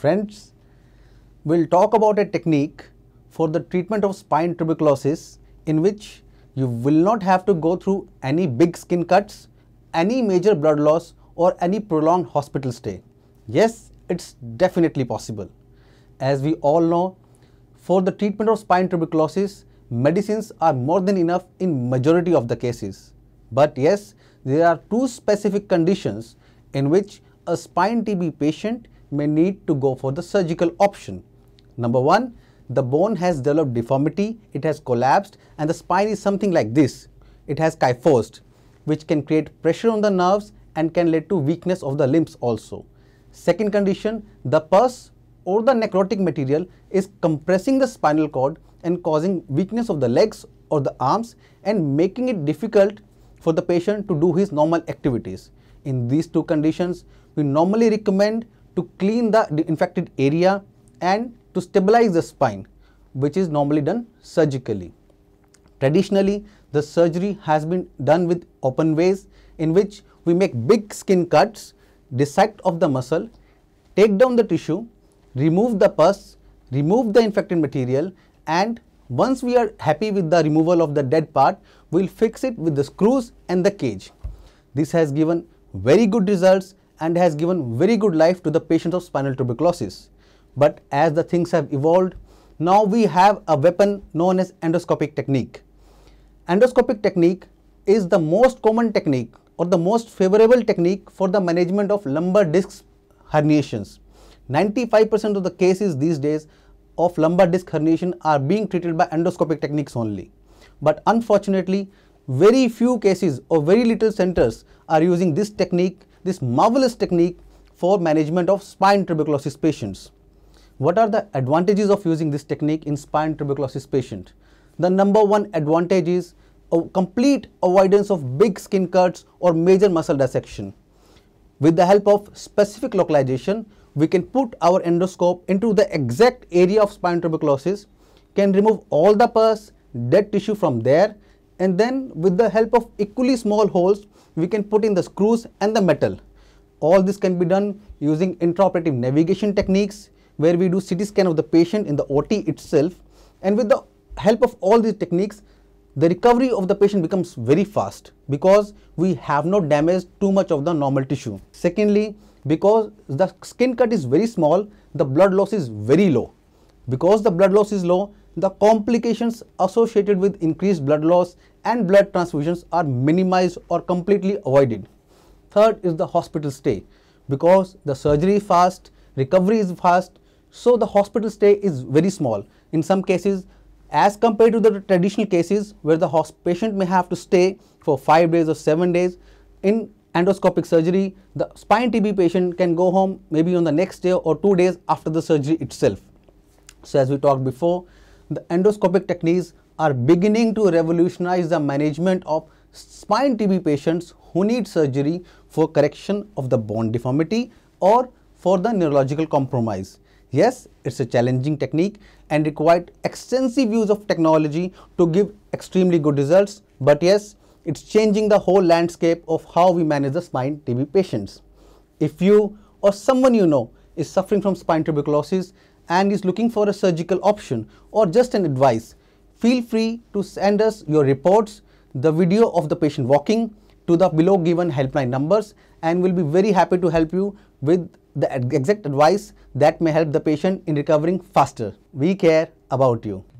Friends, we will talk about a technique for the treatment of spine tuberculosis in which you will not have to go through any big skin cuts, any major blood loss or any prolonged hospital stay. Yes, it's definitely possible. As we all know, for the treatment of spine tuberculosis, medicines are more than enough in majority of the cases. But yes, there are two specific conditions in which a spine TB patient may need to go for the surgical option. Number one, the bone has developed deformity, it has collapsed and the spine is something like this. It has kyphosed which can create pressure on the nerves and can lead to weakness of the limbs also. Second condition, the pus or the necrotic material is compressing the spinal cord and causing weakness of the legs or the arms and making it difficult for the patient to do his normal activities. In these two conditions, we normally recommend to clean the infected area and to stabilize the spine, which is normally done surgically. Traditionally, the surgery has been done with open ways in which we make big skin cuts, dissect of the muscle, take down the tissue, remove the pus, remove the infected material and once we are happy with the removal of the dead part, we will fix it with the screws and the cage. This has given very good results and has given very good life to the patients of spinal tuberculosis. But as the things have evolved, now we have a weapon known as endoscopic technique. Endoscopic technique is the most common technique or the most favorable technique for the management of lumbar disc herniations. 95% of the cases these days of lumbar disc herniation are being treated by endoscopic techniques only. But unfortunately, very few cases or very little centers are using this technique this marvelous technique for management of spine tuberculosis patients. What are the advantages of using this technique in spine tuberculosis patient? The number one advantage is a complete avoidance of big skin cuts or major muscle dissection. With the help of specific localization, we can put our endoscope into the exact area of spine tuberculosis, can remove all the pus, dead tissue from there and then with the help of equally small holes we can put in the screws and the metal. All this can be done using intraoperative navigation techniques where we do CT scan of the patient in the OT itself and with the help of all these techniques the recovery of the patient becomes very fast because we have not damaged too much of the normal tissue. Secondly, because the skin cut is very small, the blood loss is very low. Because the blood loss is low, the complications associated with increased blood loss and blood transfusions are minimized or completely avoided. Third is the hospital stay. Because the surgery fast, recovery is fast, so the hospital stay is very small. In some cases, as compared to the traditional cases where the patient may have to stay for 5 days or 7 days, in endoscopic surgery, the spine TB patient can go home maybe on the next day or 2 days after the surgery itself. So as we talked before, the endoscopic techniques are beginning to revolutionize the management of spine TB patients who need surgery for correction of the bone deformity or for the neurological compromise. Yes, it's a challenging technique and required extensive use of technology to give extremely good results. But yes, it's changing the whole landscape of how we manage the spine TB patients. If you or someone you know is suffering from spine tuberculosis, and is looking for a surgical option or just an advice, feel free to send us your reports, the video of the patient walking to the below given helpline numbers and we'll be very happy to help you with the exact advice that may help the patient in recovering faster. We care about you.